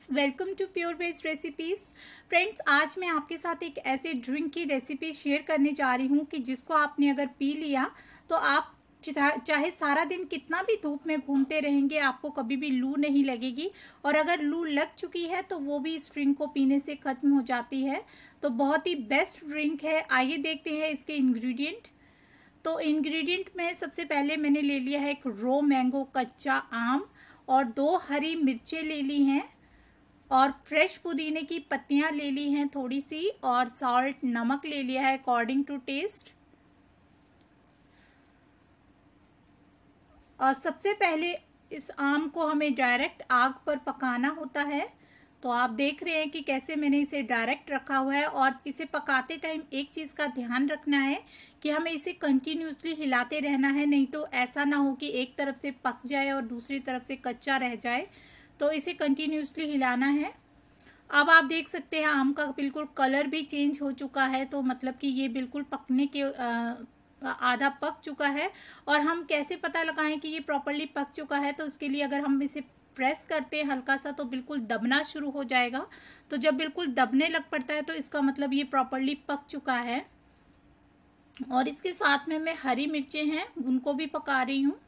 friends welcome to pure veg recipes friends आज मैं आपके साथ एक ऐसे ड्रिंक की रेसिपी शेयर करने जा रही हूँ कि जिसको आपने अगर पी लिया तो आप चाहे सारा दिन कितना भी धूप में घूमते रहेंगे आपको कभी भी लू नहीं लगेगी और अगर लू लग चुकी है तो वो भी इस ड्रिंक को पीने से ख़त्म हो जाती है तो बहुत ही बेस्ट ड्रिंक है आइए देखते हैं इसके इन्ग्रीडियंट तो इन्ग्रीडियंट में सबसे पहले मैंने ले लिया है एक रो मैंगो कच्चा आम और दो हरी मिर्चें ले ली हैं और फ्रेश पुदीने की पत्तियां ले ली हैं थोड़ी सी और सॉल्ट नमक ले लिया है अकॉर्डिंग टू टेस्ट और सबसे पहले इस आम को हमें डायरेक्ट आग पर पकाना होता है तो आप देख रहे हैं कि कैसे मैंने इसे डायरेक्ट रखा हुआ है और इसे पकाते टाइम एक चीज़ का ध्यान रखना है कि हमें इसे कंटिन्यूसली हिलाते रहना है नहीं तो ऐसा ना हो कि एक तरफ से पक जाए और दूसरी तरफ से कच्चा रह जाए तो इसे कंटिन्यूसली हिलाना है अब आप देख सकते हैं आम का बिल्कुल कलर भी चेंज हो चुका है तो मतलब कि ये बिल्कुल पकने के आधा पक चुका है और हम कैसे पता लगाएं कि ये प्रॉपरली पक चुका है तो उसके लिए अगर हम इसे प्रेस करते हैं हल्का सा तो बिल्कुल दबना शुरू हो जाएगा तो जब बिल्कुल दबने लग पड़ता है तो इसका मतलब ये प्रॉपरली पक चुका है और इसके साथ में मैं हरी मिर्चें हैं उनको भी पका रही हूँ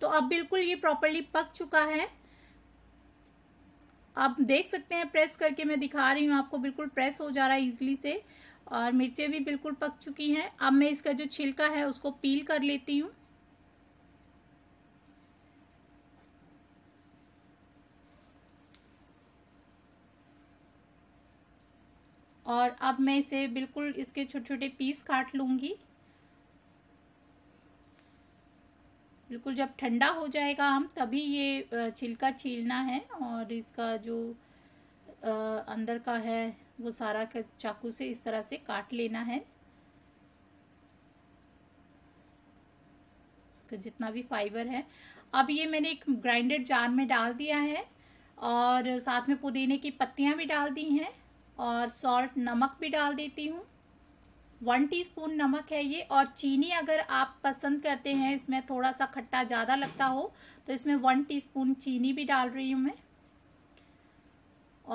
तो अब बिल्कुल ये प्रॉपरली पक चुका है आप देख सकते हैं प्रेस करके मैं दिखा रही हूँ आपको बिल्कुल प्रेस हो जा रहा है इजिली से और मिर्चें भी बिल्कुल पक चुकी हैं अब मैं इसका जो छिलका है उसको पील कर लेती हूँ और अब मैं इसे बिल्कुल इसके छोटे छोटे पीस काट लूँगी बिल्कुल जब ठंडा हो जाएगा हम तभी ये छिलका छीलना है और इसका जो अंदर का है वो सारा चाकू से इस तरह से काट लेना है इसका जितना भी फाइबर है अब ये मैंने एक ग्राइंडेड जार में डाल दिया है और साथ में पुदीने की पत्तियां भी डाल दी हैं और सॉल्ट नमक भी डाल देती हूँ वन टीस्पून नमक है ये और चीनी अगर आप पसंद करते हैं इसमें थोड़ा सा खट्टा ज़्यादा लगता हो तो इसमें वन टीस्पून चीनी भी डाल रही हूँ मैं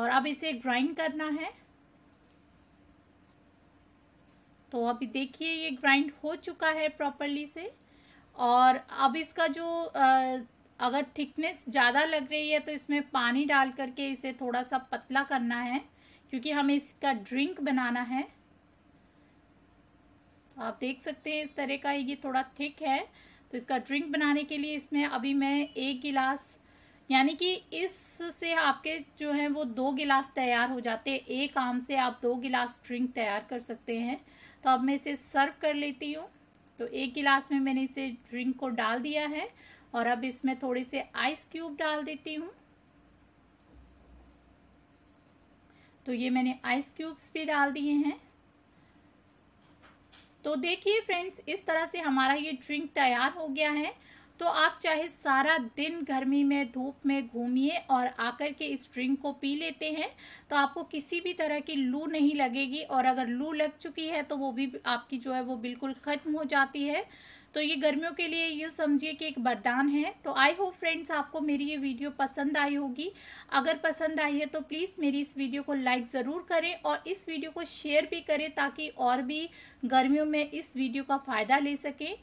और अब इसे ग्राइंड करना है तो अभी देखिए ये ग्राइंड हो चुका है प्रॉपरली से और अब इसका जो अगर थिकनेस ज़्यादा लग रही है तो इसमें पानी डाल करके इसे थोड़ा सा पतला करना है क्योंकि हमें इसका ड्रिंक बनाना है आप देख सकते हैं इस तरह का ये थोड़ा थिक है तो इसका ड्रिंक बनाने के लिए इसमें अभी मैं एक गिलास यानी कि इससे आपके जो है वो दो गिलास तैयार हो जाते हैं एक आम से आप दो गिलास ड्रिंक तैयार कर सकते हैं तो अब मैं इसे सर्व कर लेती हूँ तो एक गिलास में मैंने इसे ड्रिंक को डाल दिया है और अब इसमें थोड़े से आइस क्यूब डाल देती हूँ तो ये मैंने आइस क्यूब्स भी डाल दिए हैं तो देखिए फ्रेंड्स इस तरह से हमारा ये ड्रिंक तैयार हो गया है तो आप चाहे सारा दिन गर्मी में धूप में घूमिए और आकर के इस ड्रिंक को पी लेते हैं तो आपको किसी भी तरह की लू नहीं लगेगी और अगर लू लग चुकी है तो वो भी आपकी जो है वो बिल्कुल ख़त्म हो जाती है तो ये गर्मियों के लिए यूँ समझिए कि एक वरदान है तो आई होप फ्रेंड्स आपको मेरी ये वीडियो पसंद आई होगी अगर पसंद आई है तो प्लीज़ मेरी इस वीडियो को लाइक ज़रूर करें और इस वीडियो को शेयर भी करें ताकि और भी गर्मियों में इस वीडियो का फ़ायदा ले सकें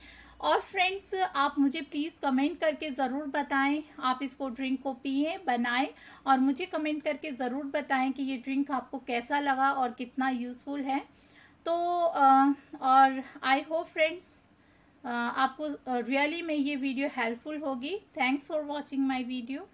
और फ्रेंड्स आप मुझे प्लीज़ कमेंट करके ज़रूर बताएं आप इसको ड्रिंक को पिए बनाएं और मुझे कमेंट करके ज़रूर बताएं कि ये ड्रिंक आपको कैसा लगा और कितना यूज़फुल है तो और आई होप फ्रेंड्स आपको रियली में ये वीडियो हेल्पफुल होगी thanks for watching my video